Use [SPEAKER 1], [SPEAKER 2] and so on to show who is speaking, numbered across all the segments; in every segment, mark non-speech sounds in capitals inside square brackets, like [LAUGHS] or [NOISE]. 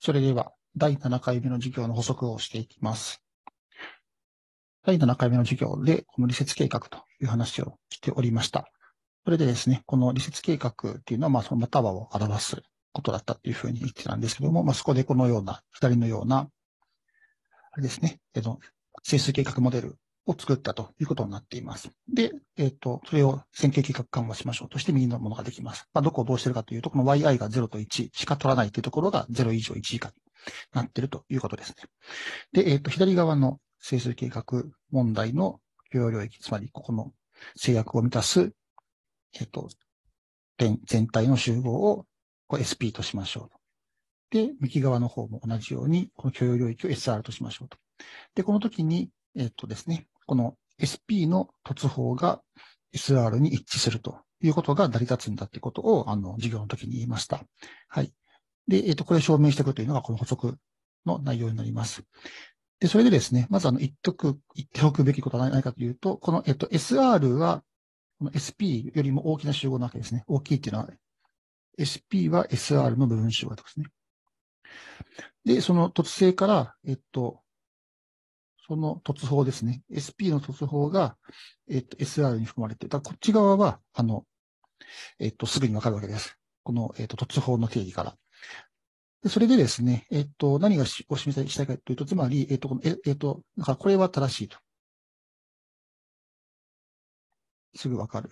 [SPEAKER 1] それでは、第7回目の授業の補足をしていきます。第7回目の授業で、この理説計画という話をしておりました。それでですね、この理説計画っていうのは、まあ、そのたはを表すことだったっていうふうに言ってたんですけども、まあ、そこでこのような、左のような、あれですね、えと、整数計画モデルを作ったということになっています。で、えっ、ー、と、それを線形計画緩和しましょうとして右のものができます。まあ、どこをどうしてるかというと、この yi が0と1しか取らないというところが0以上1以下になってるということですね。で、えっ、ー、と、左側の整数計画問題の許容領域、つまりここの制約を満たす、えっ、ー、と、点全体の集合をこう SP としましょうと。で、右側の方も同じように、この許容領域を SR としましょうと。で、この時に、えっ、とですね、この SP の突法が SR に一致するということが成り立つんだってことを、あの、授業の時に言いました。はい。で、えっ、ー、と、これを証明していくというのがこの補足の内容になります。で、それでですね、まずあの、言っとく、言っておくべきことはないかというと、この、えっ、ー、と、SR は、この SP よりも大きな集合なわけですね。大きいっていうのは、SP は SR の部分集合ですね。で、その突性から、えっと、その突法ですね。SP の突法が、えっと、SR に含まれてだこっち側は、あの、えっと、すぐにわかるわけです。この、えっと、突法の定義から。でそれでですね、えっと、何がお示ししたいかというと、つまり、えっと、このええっと、だからこれは正しいと。すぐわかる。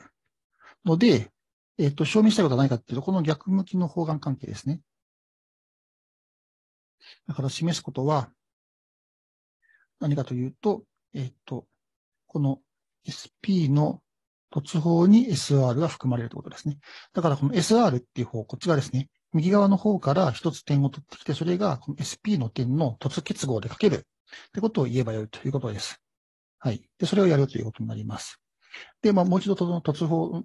[SPEAKER 1] ので、えっと、証明したいことは何かというと、この逆向きの方眼関係ですね。だから示すことは、何かというと、えっ、と、この SP の突法に SR が含まれるということですね。だからこの SR っていう方、こっち側ですね。右側の方から一つ点を取ってきて、それがこの SP の点の突結合でかけるってことを言えばよいということです。はい。で、それをやるということになります。で、まあ、もう一度その突法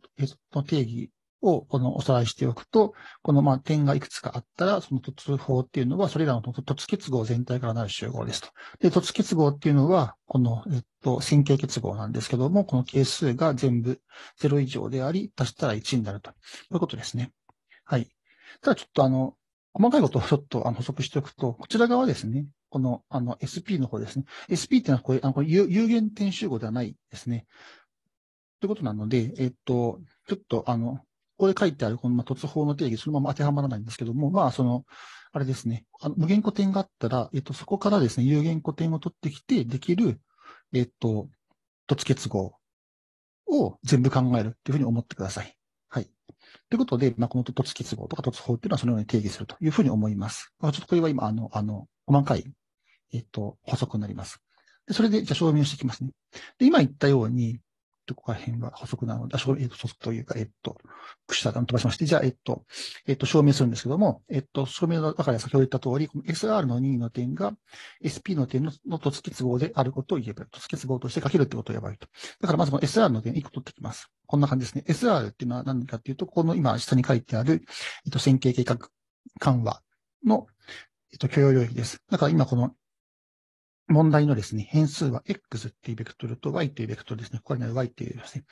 [SPEAKER 1] の定義をこのおさらいしておくと、このまあ点がいくつかあったら、その突法っていうのは、それらの突結合全体からなる集合ですと。で、突結合っていうのは、この、えっと、線形結合なんですけども、この係数が全部0以上であり、足したら1になると。こういうことですね。はい。ただちょっとあの、細かいことを [LAUGHS] ちょっとあの補足しておくと、こちら側ですね。この、あの、SP の方ですね。SP っていうのはこれ、あのこれ有限点集合ではないですね。ということなので、えっと、ちょっとあの、ここで書いてあるこの突法の定義、そのまま当てはまらないんですけども、まあ、その、あれですね、あの無限個点があったら、えっと、そこからですね、有限個点を取ってきてできる、えっと、凸結合を全部考えるっていうふうに思ってください。はい。ということで、まあ、この凸結合とか凸法っていうのはそのように定義するというふうに思います。まあ、ちょっとこれは今、あの、あの、細かい、えっと、補足になります。でそれで、じゃあ証明をしていきますね。で、今言ったように、どこら辺が補足なので、あ、そう、えっ、ー、と、補足というか、えっ、ー、と、くしゃが飛ばしまして、じゃあ、えっ、ー、と、えっ、と、証明するんですけども、えっ、と、証明の、だから先ほど言った通り、この SR の2の点が SP の点のの突結合であることを言えばいい突結合として書けるってことを言えばいいと。だからまずこの SR の点1個取ってきます。こんな感じですね。SR っていうのは何かっていうと、この今下に書いてある、えっ、と、線形計画緩和の、えっ、と、許容領域です。だから今この問題のですね、変数は x っていうベクトルと y っていうベクトルですね。ここにある y っていうですね、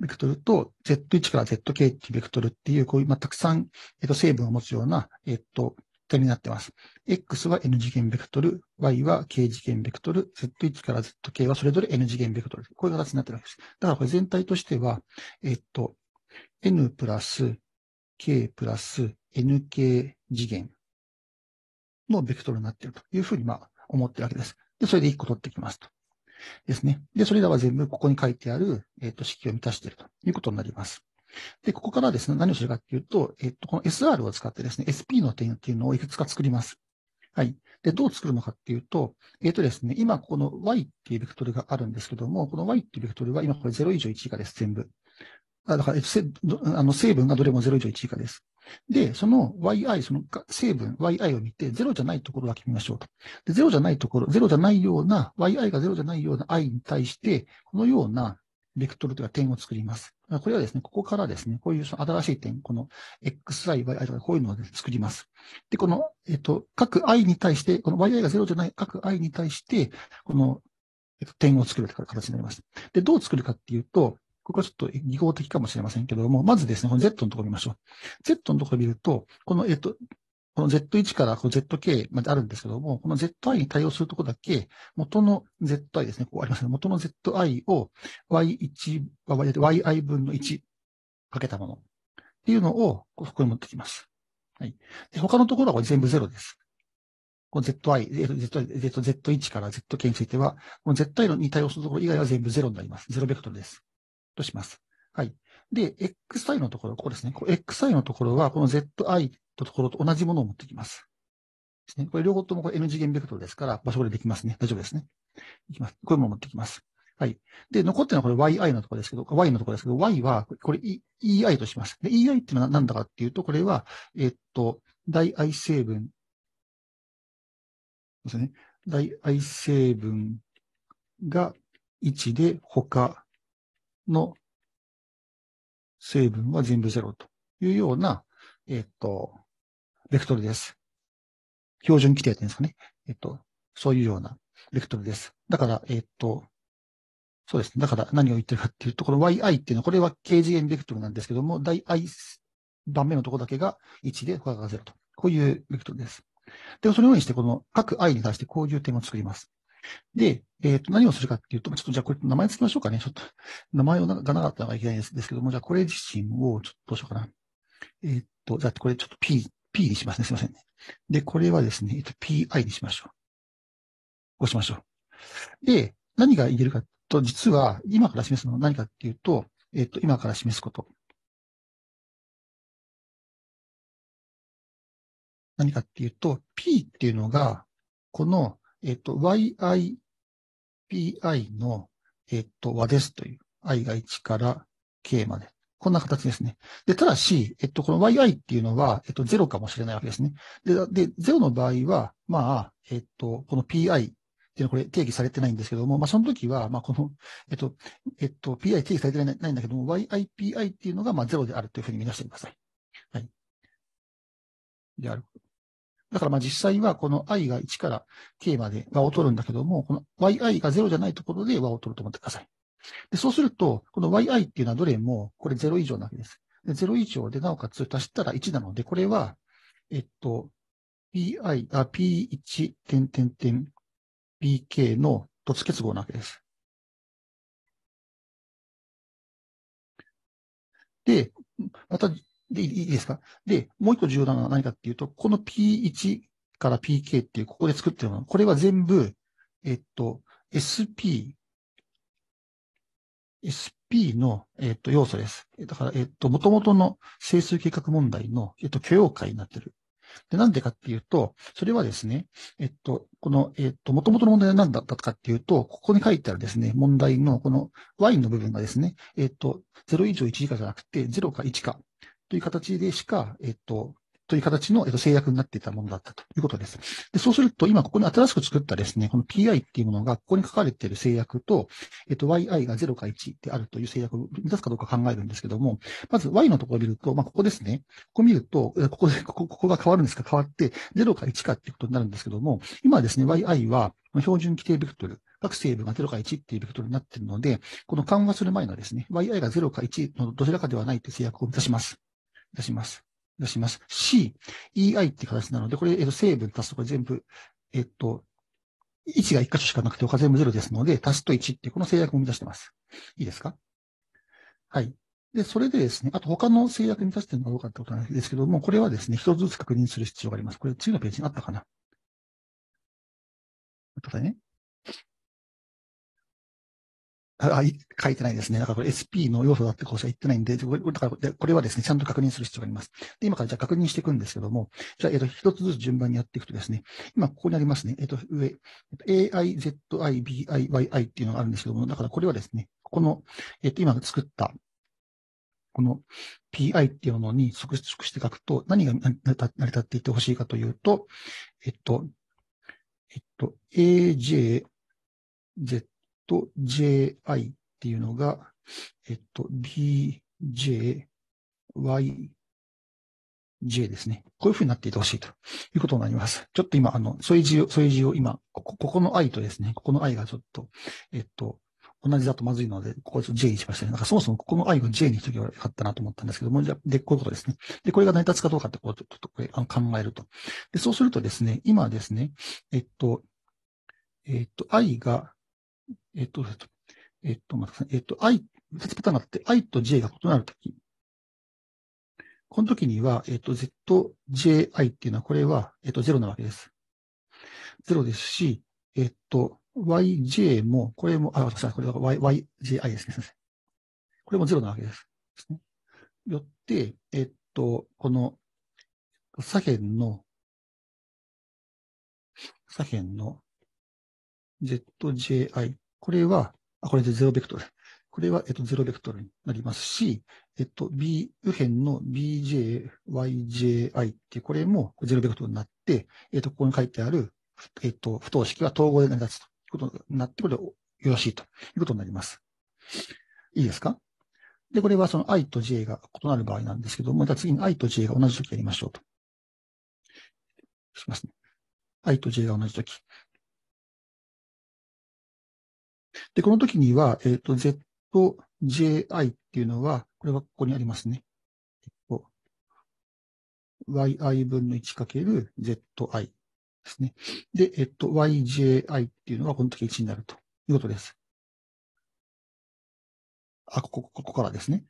[SPEAKER 1] ベクトルと z1 から zk っていうベクトルっていう、こういう、まあ、たくさん、えっ、と、成分を持つような、えっ、と、点になってます。x は n 次元ベクトル、y は k 次元ベクトル、z1 から zk はそれぞれ n 次元ベクトル。こういう形になってるわけです。だからこれ全体としては、えっ、と、n プラス k プラス nk 次元のベクトルになっているというふうに、まあ、思ってるわけです。で、それで1個取ってきますと。ですね。で、それらは全部ここに書いてある、えっ、ー、と、式を満たしているということになります。で、ここからですね、何をするかっていうと、えっ、ー、と、この SR を使ってですね、SP の点っていうのをいくつか作ります。はい。で、どう作るのかっていうと、えっ、ー、とですね、今この y っていうベクトルがあるんですけども、この y っていうベクトルは今これ0以上1がです、全部。だから、せあの成分がどれも0以上1以下です。で、その yi、その成分 yi を見て、0じゃないところを決めましょうと。で、0じゃないところ、0じゃないような、yi が0じゃないような i に対して、このようなベクトルというか点を作ります。これはですね、ここからですね、こういうその新しい点、この xi、yi とかこういうのを、作ります。で、この、えっと、各 i に対して、この yi が0じゃない各 i に対して、この点を作るという形になります。で、どう作るかっていうと、ここはちょっと技巧的かもしれませんけども、まずですね、この Z のところ見ましょう。Z のところ見ると、この、えっと、この Z1 からこの ZK まであるんですけども、この ZI に対応するところだけ、元の ZI ですね、ここありますね。元の ZI を Y1、YI 分の1かけたものっていうのを、ここに持ってきます。はい。で他のところはこれ全部0です。この ZI、Z1 から ZK については、この ZI に対応するところ以外は全部0になります。0ベクトルです。とします。はい。で、xi のところ、ここですね。これ xi のところは、この zi のところと同じものを持ってきます。ですね。これ両方ともこれ n 次元ベクトルですから、場所これできますね。大丈夫ですね。いきます。こういうものを持ってきます。はい。で、残ってるのはこれ yi のところですけど、y のところですけど、y は、これ ei とします。で、ei ってのは何だかっていうと、これは、えっと、大 i 成分ですね。大 i 成分が1で、他の成分は全部ゼロというような、えっと、ベクトルです。標準規定っていうんですかね。えっと、そういうようなベクトルです。だから、えっと、そうですね。だから何を言ってるかっていうと、この yi っていうのは、これは k g 元ベクトルなんですけども、大 i 番目のところだけが1で、他が0と。こういうベクトルです。で、そのようにして、この各 i に対してこういう点を作ります。で、えっ、ー、と、何をするかっていうと、ちょっとじゃあこれ名前つけましょうかね。ちょっと、名前がなかったのがいけないですですけども、じゃあこれ自身を、ちょっとどうしようかな。えっ、ー、と、じゃあこれちょっと P、P にしますね。すいませんね。で、これはですね、えっ、と、PI にしましょう。こうしましょう。で、何が言えるかと、実は今から示すのは何かっていうと、えっ、と、今から示すこと。何かっていうと、P っていうのが、このえっと、yipi の、えっと、和ですという、i が1から k まで。こんな形ですね。で、ただし、えっと、この yi っていうのは、えっと、0かもしれないわけですね。で、で、0の場合は、まあ、えっと、この pi っていうのはこれ定義されてないんですけども、まあ、その時は、まあ、この、えっと、えっと、pi 定義されてないんだけども、yipi っていうのが、まあ、0であるというふうに見なしてください。はい。である。だからまあ実際はこの i が1から k まで和を取るんだけども、この yi が0じゃないところで和を取ると思ってください。で、そうすると、この yi っていうのはどれもこれ0以上なわけです。で0以上で、なおかつ足したら1なので、これは、えっと、pi、あ、p1 点点点 pk の突結合なわけです。で、またで、いいですかで、もう一個重要なのは何かっていうと、この P1 から PK っていう、ここで作ってるもの。これは全部、えっと、SP、SP の、えっと、要素です。だから、えっと、元々の整数計画問題の、えっと、許容解になってる。で、なんでかっていうと、それはですね、えっと、この、えっと、元々の問題は何だったかっていうと、ここに書いてあるですね、問題のこの y の部分がですね、えっと、0以上1以下じゃなくて、0か1かという形でしか、えっと、という形の制約になっていたものだったということです。でそうすると、今ここに新しく作ったですね、この PI っていうものが、ここに書かれている制約と、えっと、YI が0か1であるという制約を満たすかどうか考えるんですけども、まず Y のところを見ると、まあ、ここですね。ここ見ると、ここで、ここここが変わるんですか変わって、0か1かっていうことになるんですけども、今ですね、YI は、標準規定ベクトル、各成分が0か1っていうベクトルになっているので、この緩和する前のですね、YI が0か1のどちらかではないという制約を満たします。出します。出します。C、EI って形なので、これ、えっと、成分足すとこれ全部、えっと、1が1箇所しかなくて、他全部0ですので、足すと1っていう、この制約も満たしてます。いいですかはい。で、それでですね、あと他の制約満たしてるのがどうかってことなんですけども、これはですね、一つずつ確認する必要があります。これ、次のページにあったかな。ちたね。あ、書いてないですね。だからこれ SP の要素だって講師は言ってないんで、だからこれはですね、ちゃんと確認する必要があります。で、今からじゃあ確認していくんですけども、じゃあ、えっ、と、一つずつ順番にやっていくとですね、今ここにありますね、えっ、と、上、AIZIBIYI っていうのがあるんですけども、だからこれはですね、この、えっ、と、今作った、この PI っていうものに即縮して書くと、何が成り立っていってほしいかというと、えっと、えっと、AJZ と、ji っていうのが、えっと、bjyj ですね。こういうふうになっていてほしいということになります。ちょっと今、あの、添い字を、添い字を今、ここ、ここの i とですね、ここの i がちょっと、えっと、同じだとまずいので、ここを J にしましたね。なんかそもそもここの I が J にしとけばよかったなと思ったんですけども、じゃで、こういうことですね。で、これが成り立つかどうかってこう、ちょっとこれあの考えると。で、そうするとですね、今ですね、えっと、えっと、I が、えっと、えっと、また、えっと、I、2パターンがあって、I と J が異なるとき。このきには、えっと、ZJI っていうのは、これは、えっと、0なわけです。0ですし、えっと、YJ も、これも、あ、私はこれは YJI ですね。これも0なわけです。よって、えっと、この、左辺の、左辺の、ZJI。これは、あ、これで0ベクトル。これは、えっと、0ベクトルになりますし、えっと、B、右辺の BJYJI ってこれも0ベクトルになって、えっと、ここに書いてある、えっと、不等式は統合で成り立つということになって、これでよろしいということになります。いいですかで、これはその i と j が異なる場合なんですけども、じゃあ次に i と j が同じときやりましょうと。しますね。i と j が同じとき。で、この時には、えっ、ー、と、ZJI っていうのは、これはここにありますね。yi 分の1かける z i ですね。で、えっと、yji っていうのがこの時1になるということです。あ、ここ、ここからですね。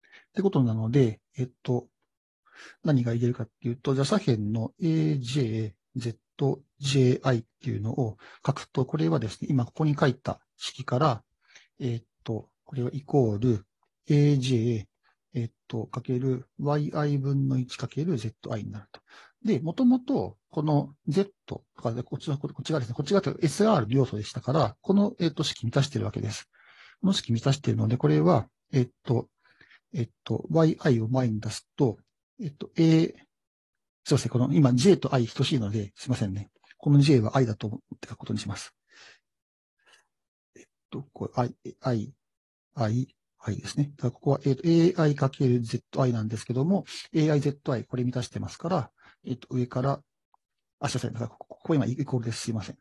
[SPEAKER 1] ってことなので、えっと、何が言えるかっていうと、じゃあ左辺の ajzji っていうのを書くと、これはですね、今ここに書いた式から、えっと、これはイコール aj、えっと、かける yi 分の1かける zi になると。で、もともと、この z とか、こっちが、こっちがですね、こっちが sr の要素でしたから、この、えっと、式満たしてるわけです。この式満たしてるので、これは、えっと、えっと、yi を前に出すと、えっと、a、すいません、この今 j と i 等しいので、すいませんね。この j は i だと思って書くことにします。と、これ、i、i、i、ですね。ここは、えっ、ー、と、a i かける z i なんですけども、aizi、これ満たしてますから、えっ、ー、と、上から、あ、すいません。ここ今、イコールです。すいません。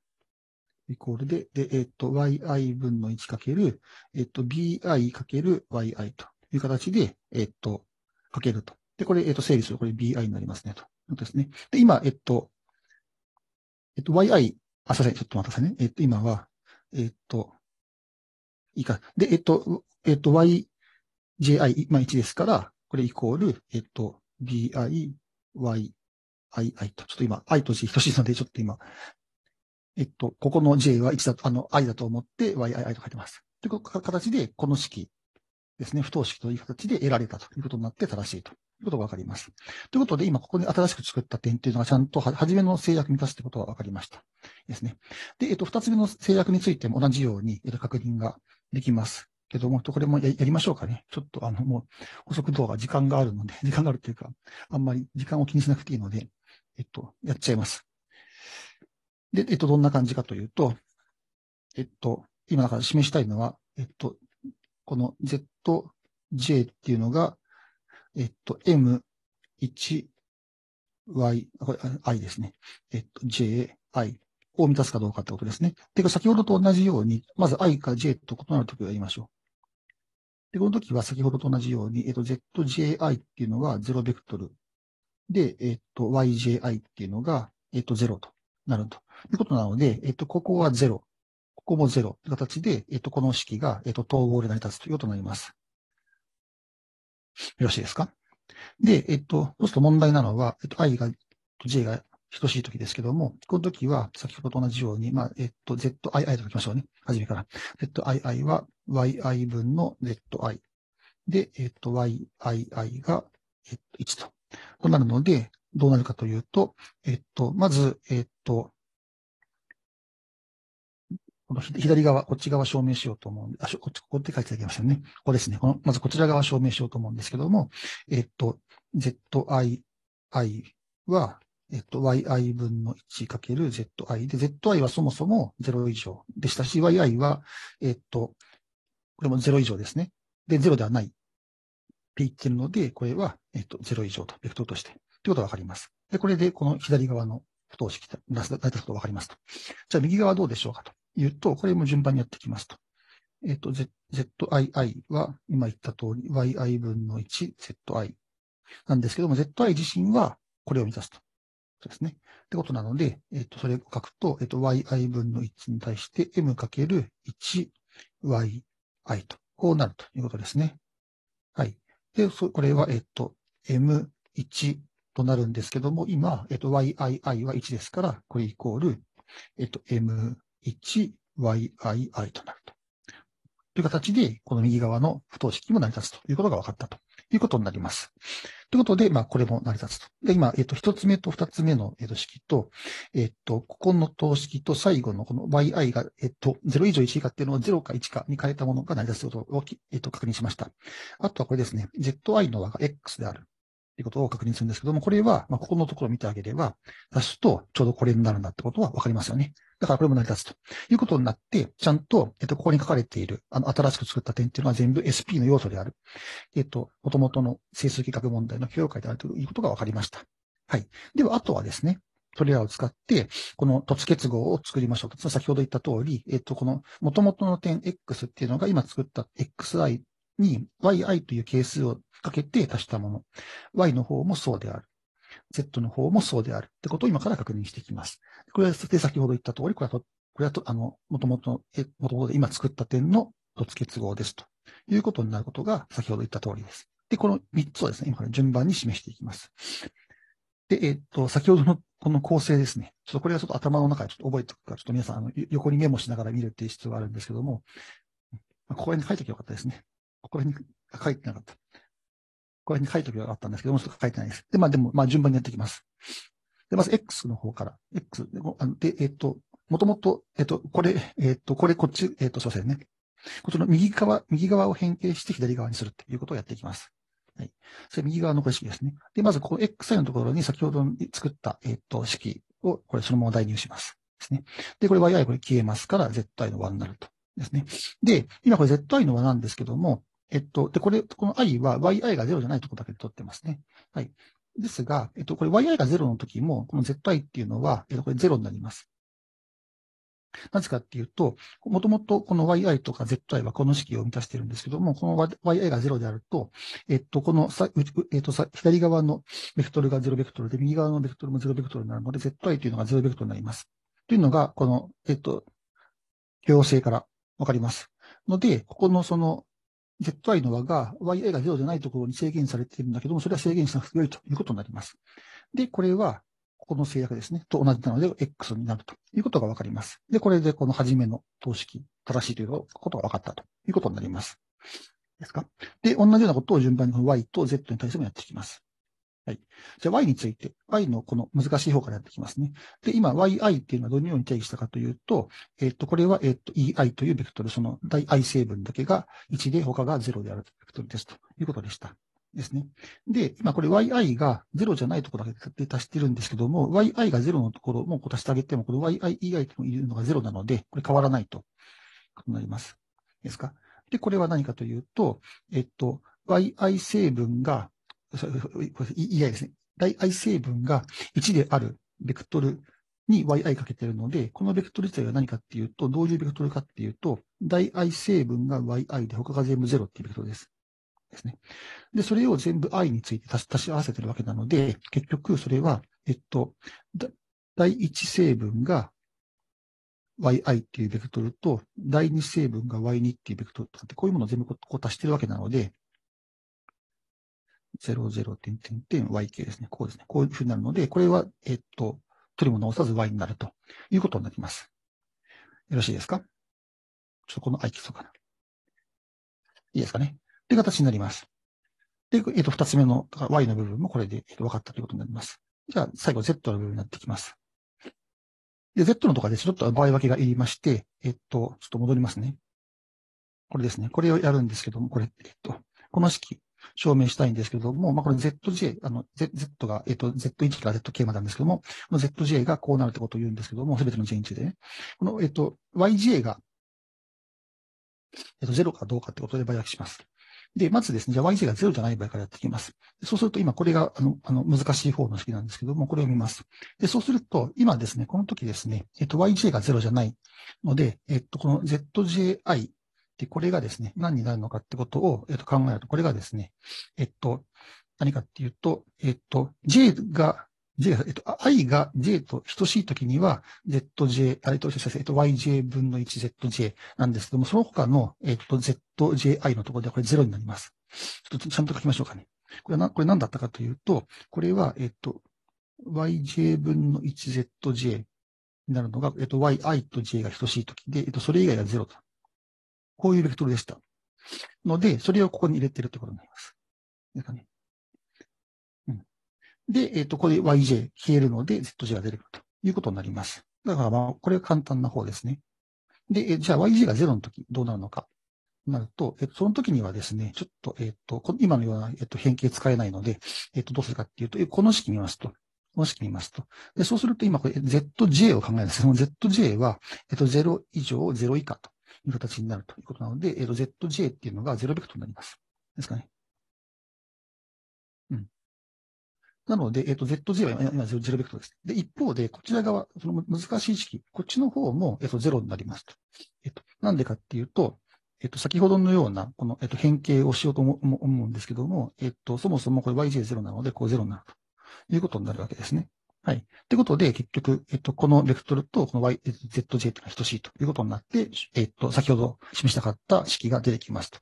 [SPEAKER 1] イコールで、で、えっ、ー、と、yi 分の1かける、えっ、と、bi かける yi という形で、えっ、と、かけると。で、これ、えっ、と、整理する。これ bi になりますね、と。いうことですね。で、今、えっ、と、えっ、と、yi、あ、すいません。ちょっと待ってくださいね。えっ、と、今は、えっ、と、いいか。で、えっと、えっと、yji、まあ、1ですから、これイコール、えっと、bi, yi, i と、ちょっと今、i と j 等しいので、ちょっと今、えっと、ここの j は1だと、あの、i だと思って yi, i と書いてます。という形で、この式ですね、不等式という形で得られたということになって正しいということがわかります。ということで、今ここに新しく作った点というのがちゃんとは、初めの制約に達すということがわかりました。ですね。で、えっと、二つ目の制約についても同じように、えっと、確認ができます。けども、これもやりましょうかね。ちょっとあの、もう、補足動画時間があるので、[LAUGHS] 時間があるっていうか、あんまり時間を気にしなくていいので、えっと、やっちゃいます。で、えっと、どんな感じかというと、えっと、今だから示したいのは、えっと、この ZJ っていうのが、えっと、M1Y、これ I ですね。えっと、JI を満たすかどうかってことですね。てか、先ほどと同じように、まず i か j と異なるときをやりましょう。で、この時は先ほどと同じように、えっ、と、zji っていうのが0ベクトル。で、えっ、と、yji っていうのが、えっ、と、0となると。いうことなので、えっ、と、ここは0。ここも0って形で、えっ、と、この式が、えっ、と、統合で成り立つということになります。よろしいですかで、えっと、そうすると問題なのは、えっと、i が、j が等しい時ですけども、この時は先ほどと同じように、まあ、えっと、ZII と書きましょうね。はじめから。ZII は YI 分の ZI。で、えっと、YII が、えっと、1と。となるので、どうなるかというと、えっと、まず、えっと、この左側、こっち側証明しようと思うんで、あ、こっち、ここで書いてあげましたね。ここですね。この、まずこちら側証明しようと思うんですけども、えっと、ZII は、えっと、yi 分の1る z i で、zi はそもそも0以上でしたし、yi は、えっと、これも0以上ですね。で、0ではないって言ってるので、これは、えっと、0以上と、ベクトルとして、ということがわかります。で、これで、この左側の不等式だいたいことわかりますと。じゃあ、右側どうでしょうかというと、これも順番にやっていきますと。えっと、zii は、今言った通り、yi 分の 1, zi なんですけども、zi 自身はこれを満たすと。ことですね。ってことなので、えっと、それを書くと、えっと、yi 分の1に対して m かける 1yi と、こうなるということですね。はい。で、そこれは、えっと、m1 となるんですけども、今、えっと、yi i は1ですから、これイコール、えっと、m1yi となると。という形で、この右側の不等式も成り立つということが分かったとということになります。ということで、まあ、これも成り立つと。で、今、えっと、一つ目と二つ目の、えっと、式と、えっと、ここの等式と最後のこの yi が、えっと、0以上1以下っていうのを0か1かに変えたものが成り立つことを、えっと、確認しました。あとはこれですね。zi の和が x である。いうことを確認するんですけども、これは、まあ、ここのところを見てあげれば、足すとちょうどこれになるんだってことはわかりますよね。だからこれも成り立つということになって、ちゃんと、えっと、ここに書かれている、あの、新しく作った点っていうのは全部 SP の要素である。えっと、元々の整数規画問題の評価であるということがわかりました。はい。では、あとはですね、それらを使って、この突結合を作りましょうと。先ほど言った通り、えっと、この元々の点 X っていうのが今作った XI に yi という係数をかけて足したもの。y の方もそうである。z の方もそうであるってことを今から確認していきます。これは先ほど言った通り、これはと、これはと、あの、もともと、え、もともと今作った点の突結合ですということになることが先ほど言った通りです。で、この3つをですね、今から順番に示していきます。で、えっ、と、先ほどのこの構成ですね。ちょっとこれはちょっと頭の中でちょっと覚えておくから、ちょっと皆さん、あの、横にメモしながら見るっていう必要があるんですけども、まあ、ここに書いておきゃよかったですね。これに書いてなかった。これに書いておけばよかったんですけども、ちょっと書いてないです。で、まあでも、まあ順番にやっていきます。で、まず X の方から、X、で、えっと、もともと、えっと、これ、えっと、これ、こっち、えっと、そうですね。こちの右側、右側を変形して左側にするっていうことをやっていきます。はい。それ右側のこれ式ですね。で、まずこの XI のところに先ほど作った、えっと、式を、これそのまま代入します。ですね。で、これ YI これ消えますから、ZI の和になると。ですね。で、今これ ZI の和なんですけども、えっと、で、これ、この i は yi が0じゃないとこだけで取ってますね。はい。ですが、えっと、これ yi が0の時も、この zi っていうのは、えっと、これ0になります。なぜかっていうと、もともとこの yi とか zi はこの式を満たしてるんですけども、この yi が0であると、えっと、このさ、えっと、さ左側のベクトルが0ベクトルで、右側のベクトルも0ベクトルになるので、zi っていうのが0ベクトルになります。というのが、この、えっと、行性からわかります。ので、ここのその ZI の和が y i が0ゃないところに制限されているんだけども、それは制限しなくてよいということになります。で、これは、ここの制約ですね、と同じなので、X になるということがわかります。で、これでこの初めの等式、正しいということがわかったということになります。ですかで、同じようなことを順番にこの Y と Z に対してもやっていきます。はい。じゃあ Y について、Y のこの難しい方からやっていきますね。で、今 YI っていうのはどのように定義したかというと、えっ、と、これは、えっ、と、EI というベクトル、その大 I 成分だけが1で他が0であるベクトルですということでした。ですね。で、今これ yi が0じゃないところだけで足してるんですけども、yi が0のところもこう足してあげても、この yi e i というのが0なので、これ変わらないと、となります。ですか。で、これは何かというと、えっと、yi 成分がいやですね。大 i 成分が1であるベクトルに yi かけてるので、このベクトル自体は何かっていうと、どういうベクトルかっていうと、大 i 成分が yi で他が全部0っていうベクトルです。ですね。で、それを全部 i について足し合わせてるわけなので、結局それは、えっと、第1成分が yi っていうベクトルと、第2成分が y2 っていうベクトルとかって、こういうものを全部こう足してるわけなので、00点点点 y k ですね。こうですね。こういうふうになるので、これは、えっと、取りも直さず y になるということになります。よろしいですかちょっとこの i 基礎かな。いいですかね。という形になります。で、えっと、二つ目の y の部分もこれで、分かったということになります。じゃあ、最後 z の部分になってきます。で、Z のとかでちょっと場合分けが言いまして、えっと、ちょっと戻りますね。これですね。これをやるんですけども、これ、えっと、この式、証明したいんですけれども、まあ、これ ZJ、あの、Z, Z が、えっと、Z1 から ZK までなんですけども、この ZJ がこうなるってことを言うんですけども、すべての J1 でね。この、えっと、YJ が、えっと、0かどうかってことで倍約します。で、まずですね、じゃあ YJ が0じゃない場合からやっていきます。そうすると今これが、あの、あの難しい方の式なんですけども、これを見ます。で、そうすると、今ですね、この時ですね、えっと、YJ が0じゃないので、えっと、この ZJI で、これがですね、何になるのかってことを、えっと、考えると、これがですね、えっと、何かっていうと、えっと、J が、J が、えっと、I が J と等しいときには、ZJ、あれと、えっと、YJ 分の 1ZJ なんですけども、その他の、えっと、ZJI のところではこれ0になります。ちょっとちゃんと書きましょうかね。これな、これ何だったかというと、これは、えっと、YJ 分の 1ZJ になるのが、えっと、YI と J が等しいときで、えっと、それ以外が0と。こういうベクトルでした。ので、それをここに入れてるってことになります。ですかね。うん。で、えっ、ー、と、ここで yj 消えるので zj が出てくるということになります。だからまあ、これは簡単な方ですね。で、えじゃあ yj が0の時どうなるのか。なると、えっ、と、その時にはですね、ちょっと、えっ、と、今のような、えっと、変形使えないので、えっと、どうするかっていうと、この式見ますと、この式見ますと。で、そうすると今これ ZJ を考えますこの ZJ は、えっと、0以上、0以下という形になるということなので、えっ、ー、と、ZJ っていうのが0ベクトルになります。ですかね。うん。なので、えっ、ー、と、ZJ は今0ベクトルです。で、一方で、こちら側、その難しい式、こっちの方も、えっ、ー、と、0になりますと。えっ、と、なんでかっていうと、えっと、先ほどのような、この、えっと、変形をしようと思うんですけども、えっと、そもそもこれ YJ0 なので、こう0になるということになるわけですね。はい。ってことで、結局、えっと、このベクトルと、この y、zj というのが等しいということになって、えっと、先ほど示したかった式が出てきますとい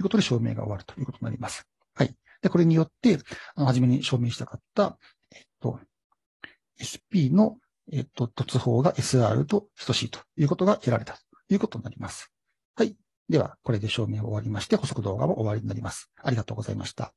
[SPEAKER 1] うことで、証明が終わるということになります。はい。で、これによって、あの、初めに証明したかった、えっと、SP の、えっと、突法が SR と等しいということが得られたということになります。はい。では、これで証明を終わりまして、補足動画も終わりになります。ありがとうございました。